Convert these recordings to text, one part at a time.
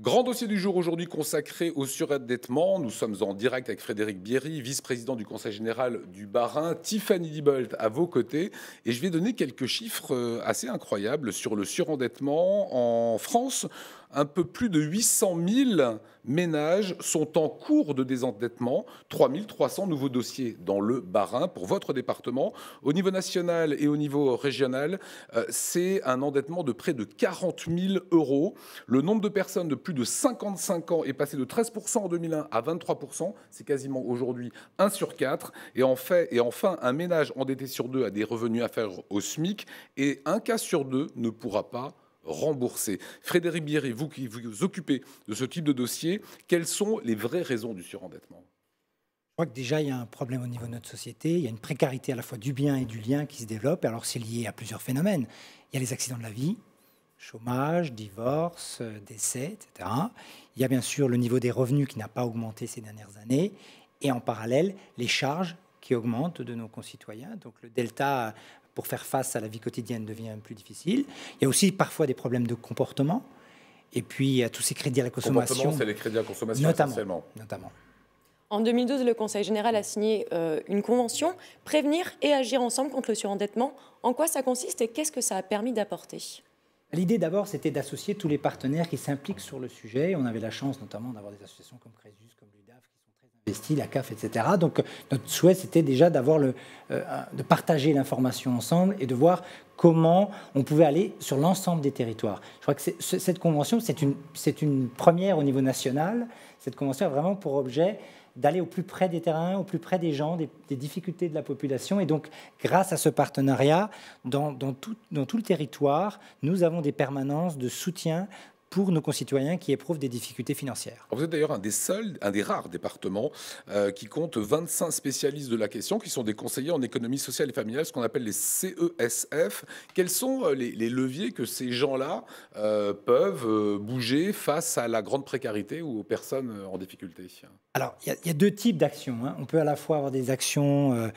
Grand dossier du jour aujourd'hui consacré au surendettement. Nous sommes en direct avec Frédéric Bierry, vice-président du Conseil général du bas Tiffany Diebold à vos côtés. Et je vais donner quelques chiffres euh, assez incroyables sur le surendettement. En France, un peu plus de 800 000 ménages sont en cours de désendettement, 3 300 nouveaux dossiers dans le barin pour votre département. Au niveau national et au niveau régional, euh, c'est un endettement de près de 40 000 euros. Le nombre de personnes de plus de 55 ans est passé de 13 en 2001 à 23 c'est quasiment aujourd'hui 1 sur 4. Et, en fait, et enfin, un ménage endetté sur deux a des revenus à faire au SMIC et un cas sur deux ne pourra pas rembourser Frédéric Bierry, vous qui vous occupez de ce type de dossier, quelles sont les vraies raisons du surendettement je crois que déjà, il y a un problème au niveau de notre société. Il y a une précarité à la fois du bien et du lien qui se développe. Alors, c'est lié à plusieurs phénomènes. Il y a les accidents de la vie, chômage, divorce, euh, décès, etc. Il y a bien sûr le niveau des revenus qui n'a pas augmenté ces dernières années. Et en parallèle, les charges qui augmentent de nos concitoyens. Donc, le delta pour faire face à la vie quotidienne devient plus difficile. Il y a aussi parfois des problèmes de comportement. Et puis, a tous ces crédits à la consommation. c'est les crédits à la consommation notamment, notamment. En 2012, le Conseil général a signé euh, une convention Prévenir et agir ensemble contre le surendettement. En quoi ça consiste et qu'est-ce que ça a permis d'apporter L'idée d'abord, c'était d'associer tous les partenaires qui s'impliquent sur le sujet. On avait la chance notamment d'avoir des associations comme Crésus, la CAF, etc. Donc notre souhait, c'était déjà d'avoir le, euh, de partager l'information ensemble et de voir comment on pouvait aller sur l'ensemble des territoires. Je crois que cette convention, c'est une, une première au niveau national. Cette convention a vraiment pour objet d'aller au plus près des terrains, au plus près des gens, des, des, difficultés de la population. Et donc, grâce à ce partenariat, dans, dans, tout, dans, tout, le territoire, nous avons des permanences de soutien, pour nos concitoyens qui éprouvent des difficultés financières. vous êtes d'ailleurs un des seuls, un des rares départements euh, qui compte 25 spécialistes de la question, qui sont des conseillers en économie sociale et familiale, ce qu'on appelle les CESF. Quels sont euh, les, leviers que ces gens-là euh, peuvent bouger face à la grande précarité ou aux personnes en difficulté Alors, il y, a deux types d'actions. Hein. On peut à la fois avoir des actions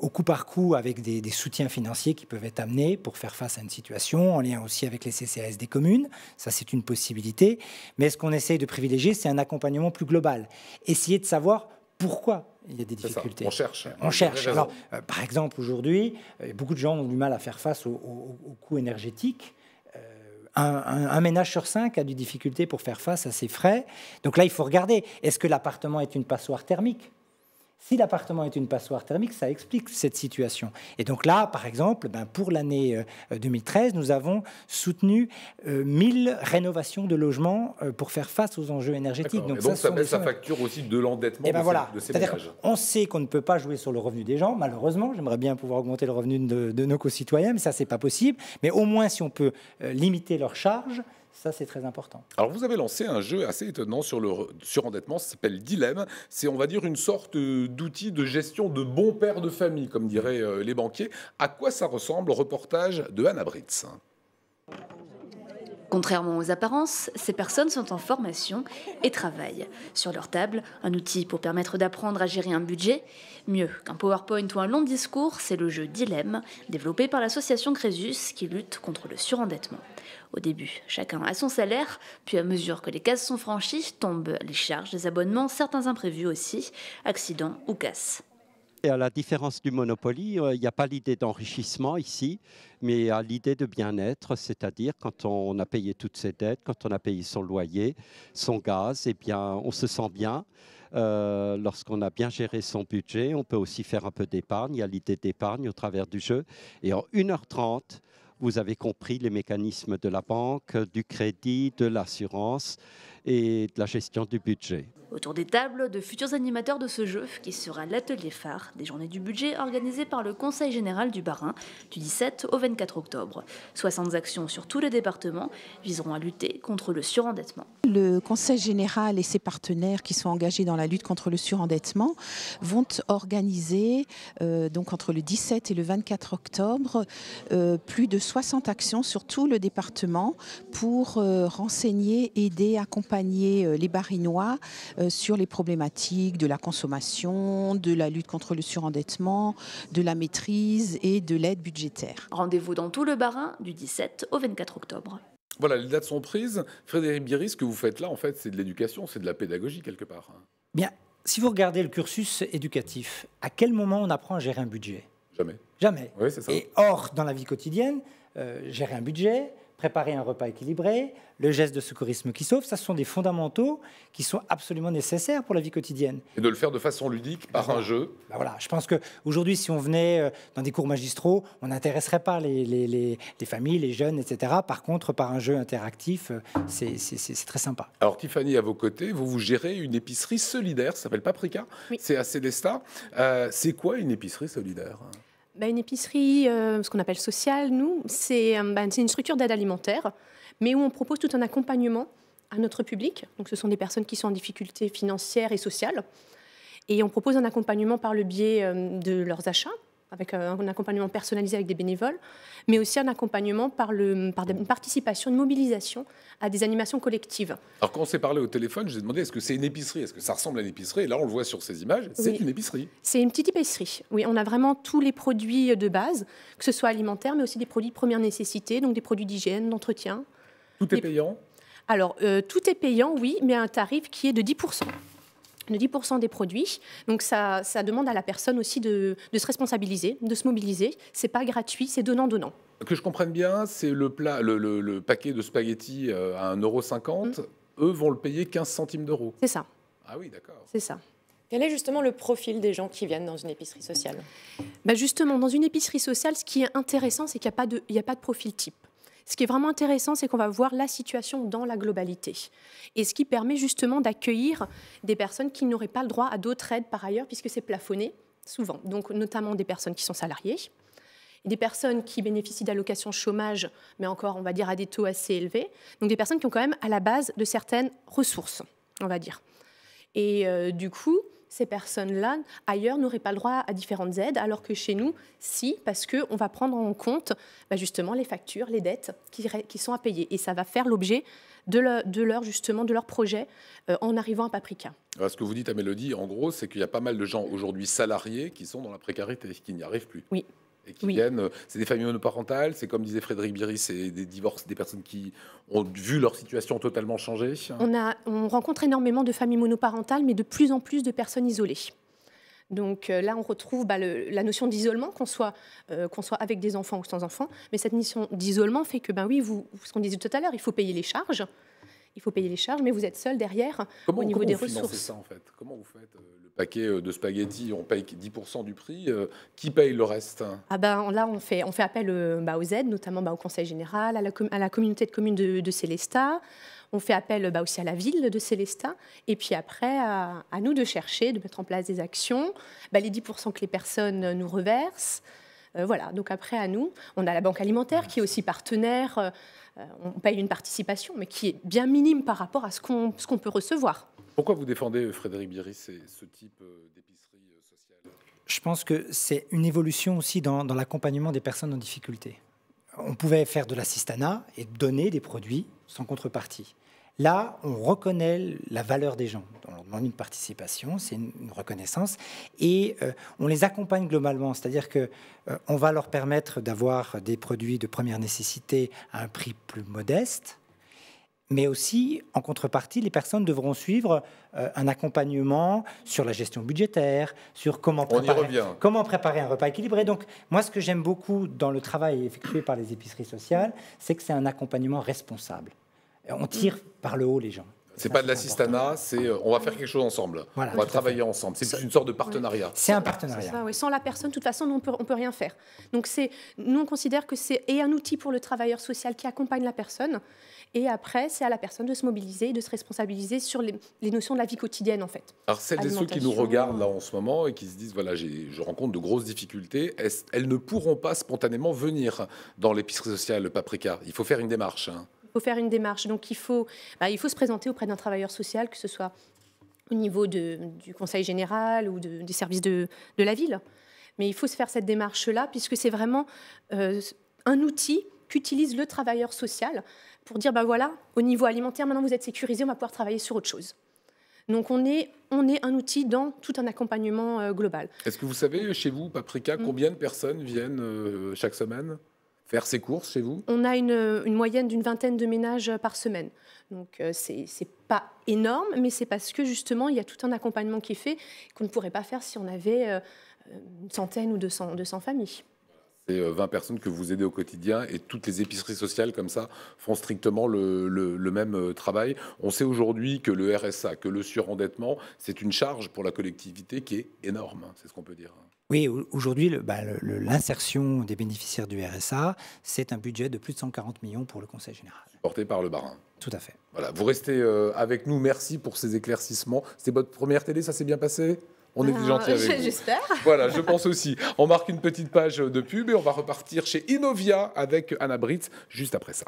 au coup par coup avec des, soutiens financiers qui peuvent être amenés pour faire face à une situation, en lien aussi avec les CCAS des communes. Ça, c'est une possibilité. Mais ce qu'on essaye de privilégier, c'est un accompagnement plus global. Essayer de savoir pourquoi il y a des difficultés. on cherche. On cherche. Alors, euh, par exemple, aujourd'hui, euh, beaucoup de gens ont du mal à faire face aux, coûts énergétiques. Euh, un, un, ménage sur cinq a du difficulté pour faire face à ses frais. Donc là, il faut regarder, est-ce que l'appartement est une passoire thermique si l'appartement est une passoire thermique, ça explique cette situation. Et donc là, par exemple, ben, pour l'année 2013, euh, nous avons soutenu 1000 euh, rénovations de logements euh, pour faire face aux enjeux énergétiques. Donc, ça, ça, facture aussi de l'endettement eh ben de, voilà. On sait qu'on ne peut pas jouer sur le revenu des gens, malheureusement. J'aimerais bien pouvoir augmenter le revenu de, de nos concitoyens, mais ça, n'est pas possible. Mais au moins, si on peut limiter leurs charges, ça, c'est très important. Alors, vous avez lancé un jeu assez étonnant sur le surendettement, ça s'appelle Dilemme. C'est, on va dire, une sorte euh, d'outil de gestion de bon père de famille, comme diraient euh, les banquiers. À quoi ça ressemble Reportage de Anna Britz. Contrairement aux apparences, ces personnes sont en formation et travaillent. Sur leur table, un outil pour permettre d'apprendre à gérer un budget. Mieux qu'un PowerPoint ou un long discours, c'est le jeu Dilemme, développé par l'association Crésus qui lutte contre le surendettement. Au début, chacun a son salaire, puis à mesure que les cases sont franchies, tombent les charges, les abonnements, certains imprévus aussi, accidents ou casses. Et à la différence du Monopoly, euh, il n'y a pas l'idée d'enrichissement ici, mais à l'idée de bien-être, c'est-à-dire quand on a payé toutes ses dettes, quand on a payé son loyer, son gaz, eh bien, on se sent bien. Euh, lorsqu'on a bien géré son budget, on peut aussi faire un peu d'épargne. Il y a l'idée d'épargne au travers du jeu. Et en 1h30, vous avez compris les mécanismes de la banque, du crédit, de l'assurance et de la gestion du budget. Autour des tables, de futurs animateurs de ce jeu, qui sera l'atelier phare des journées du budget organisées par le Conseil général du Barin du 17 au 24 octobre. 60 actions sur tous les départements viseront à lutter contre le surendettement. Le Conseil général et ses partenaires qui sont engagés dans la lutte contre le surendettement vont organiser, euh, donc entre le 17 et le 24 octobre, euh, plus de 60 actions sur tout le département pour euh, renseigner, aider, accompagner euh, les Barinois euh, sur les problématiques de la consommation, de la lutte contre le surendettement, de la maîtrise et de l'aide budgétaire. Rendez-vous dans tout le Barin du 17 au 24 octobre. Voilà, les dates sont prises. Frédéric Biris ce que vous faites là, en fait, c'est de l'éducation, c'est de la pédagogie quelque part. Hein. Bien, si vous regardez le cursus éducatif, à quel moment on apprend à gérer un budget Jamais. Jamais. Oui, c'est ça. Et or, dans la vie quotidienne, euh, gérer un budget, préparer un repas équilibré, le geste de secourisme qui sauve, ça ce sont des fondamentaux qui sont absolument nécessaires pour la vie quotidienne. Et de le faire de façon ludique par un jeu. Bah voilà, je pense qu'aujourd'hui, aujourd'hui, si on venait euh, dans des cours magistraux, on n'intéresserait pas les, les, les, familles, les jeunes, etc. Par contre, par un jeu interactif, euh, c'est très sympa. Alors Tiffany, à vos côtés, vous vous gérez une épicerie solidaire, ça s'appelle Paprika, c'est à Célestat. Euh, c'est quoi une épicerie solidaire bah, une épicerie, euh, ce qu'on appelle sociale, nous, euh, bah, c'est une structure d'aide alimentaire, mais où on propose tout un accompagnement à notre public. Donc, ce sont des personnes qui sont en difficulté financière et sociale. Et on propose un accompagnement par le biais euh, de leurs achats, avec euh, un accompagnement personnalisé avec des bénévoles, mais aussi un accompagnement par, le, une participation, une mobilisation à des animations collectives. Alors quand on s'est parlé au téléphone, je vous ai demandé est-ce que c'est une épicerie, est-ce que ça ressemble à une épicerie Et là, on le voit sur ces images, c'est une épicerie. C'est une petite épicerie. Oui, on a vraiment tous les produits de base, que ce soit alimentaire, mais aussi des produits de première nécessité, donc des produits d'hygiène, d'entretien. Tout est payant alors, euh, tout est payant, oui, mais à un tarif qui est de 10% de 10% des produits. Donc ça, ça, demande à la personne aussi de, de se responsabiliser, de se mobiliser. C'est pas gratuit, c'est donnant-donnant. Que je comprenne bien, c'est le, plat, le, le, paquet de spaghettis euh, à 1,50€. Mm. Eux vont le payer 15 centimes d'euros. C'est ça. Ah oui, d'accord. C'est ça. Quel est justement le profil des gens qui viennent dans une épicerie sociale bah Justement, dans une épicerie sociale, ce qui est intéressant, c'est qu'il n'y a, a, pas de profil type. Ce qui est vraiment intéressant, c'est qu'on va voir la situation dans la globalité. Et ce qui permet justement d'accueillir des personnes qui n'auraient pas le droit à d'autres aides par ailleurs, puisque c'est plafonné souvent. Donc notamment des personnes qui sont salariées, des personnes qui bénéficient d'allocations chômage, mais encore, on va dire, à des taux assez élevés. Donc des personnes qui ont quand même à la base de certaines ressources, on va dire. Et euh, du coup, ces personnes-là, ailleurs, n'auraient pas le droit à différentes aides, alors que chez nous, si, parce qu'on va prendre en compte bah, justement les factures, les dettes qui, sont à payer. Et ça va faire l'objet de, leur, justement, de leur projet euh, en arrivant à Paprika. ce que vous dites à Mélodie, en gros, c'est qu'il y a pas mal de gens aujourd'hui salariés qui sont dans la précarité, qui n'y arrivent plus. Oui, euh, c'est des familles monoparentales, c'est comme disait Frédéric Biry, c'est des divorces, des personnes qui ont vu leur situation totalement changer. On, rencontre énormément de familles monoparentales, mais de plus en plus de personnes isolées. Donc euh, là, on retrouve bah, la notion d'isolement, qu'on soit, euh, qu'on soit avec des enfants ou sans enfants. Mais cette notion d'isolement fait que, ben oui, vous, ce qu'on disait tout à l'heure, il faut payer les charges, il faut payer les charges, mais vous êtes seul derrière au niveau des ressources. Comment Ça, en fait comment vous faites euh, le paquet euh, de spaghettis On paye 10% du prix. Euh, qui paye le reste Ah ben là, on fait, on fait appel bah, aux aides, notamment bah, au Conseil général, à la, communauté de communes de, Célestat. On fait appel bah, aussi à la ville de Célestat. Et puis après, à, à nous de chercher, de mettre en place des actions. les 10% que les personnes nous reversent. Euh, voilà, donc après, à nous, on a la Banque alimentaire qui est aussi partenaire. Euh, euh, on paye une participation, mais qui est bien minime par rapport à ce qu'on peut recevoir. Pourquoi vous défendez, Frédéric et ce type d'épicerie sociale Je pense que c'est une évolution aussi dans, dans l'accompagnement des personnes en difficulté. On pouvait faire de l'assistanat et donner des produits sans contrepartie. Là, on reconnaît la valeur des gens. On leur demande une participation, c'est une, reconnaissance, et euh, on les accompagne globalement. C'est-à-dire que euh, on va leur permettre d'avoir des produits de première nécessité à un prix plus modeste, mais aussi, en contrepartie, les personnes devront suivre euh, un accompagnement sur la gestion budgétaire, sur comment préparer, comment préparer un repas équilibré. Donc, moi, ce que j'aime beaucoup dans le travail effectué par les épiceries sociales, c'est que c'est un accompagnement responsable on tire par le haut les gens. C'est pas de l'assistana, c'est euh, on va faire quelque chose ensemble. on va travailler ensemble. C'est une sorte de partenariat. C'est un partenariat. Sans la personne, de toute façon, on peut, peut rien faire. Donc c'est, nous on considère que c'est un outil pour le travailleur social qui accompagne la personne, et après c'est à la personne de se mobiliser, de se responsabiliser sur les, notions de la vie quotidienne en fait. Alors celles et ceux qui nous regardent là en ce moment et qui se disent voilà je rencontre de grosses difficultés, elles ne pourront pas spontanément venir dans l'épicerie sociale Paprika. Il faut faire une démarche. Hein. Il faut faire une démarche. Donc il faut, bah, il faut se présenter auprès d'un travailleur social, que ce soit au niveau de, du conseil général ou des services de, de, la ville. Mais il faut se faire cette démarche-là, puisque c'est vraiment euh, un outil qu'utilise le travailleur social pour dire, bah voilà, au niveau alimentaire, maintenant vous êtes sécurisé, on va pouvoir travailler sur autre chose. Donc on est, on est un outil dans tout un accompagnement euh, global. Est-ce que vous savez, chez vous, Paprika, hmm. combien de personnes viennent euh, chaque semaine faire ses courses chez vous On a euh, une, moyenne d'une vingtaine de ménages euh, par semaine. Donc euh, c'est pas énorme, mais c'est parce que justement il y a tout un accompagnement qui est fait qu'on ne pourrait pas faire si on avait une centaine ou 200, 200 familles. C'est 20 personnes que vous aidez au quotidien et toutes les épiceries sociales comme ça font strictement le même travail. On sait aujourd'hui que le RSA, que le surendettement, c'est une charge pour la collectivité qui est énorme, hein, c'est ce qu'on peut dire. Hein. Oui, aujourd'hui, bah, l'insertion des bénéficiaires du RSA, c'est un budget de plus de 140 millions pour le Conseil général. Porté par le Barin. Tout à fait. Voilà, vous restez euh, avec nous. Merci pour ces éclaircissements. C'était votre première télé, ça s'est bien passé on est ah, gentil avec J'espère. Voilà, je pense aussi. On marque une petite page de pub et on va repartir chez Innovia avec Anna Britz juste après ça.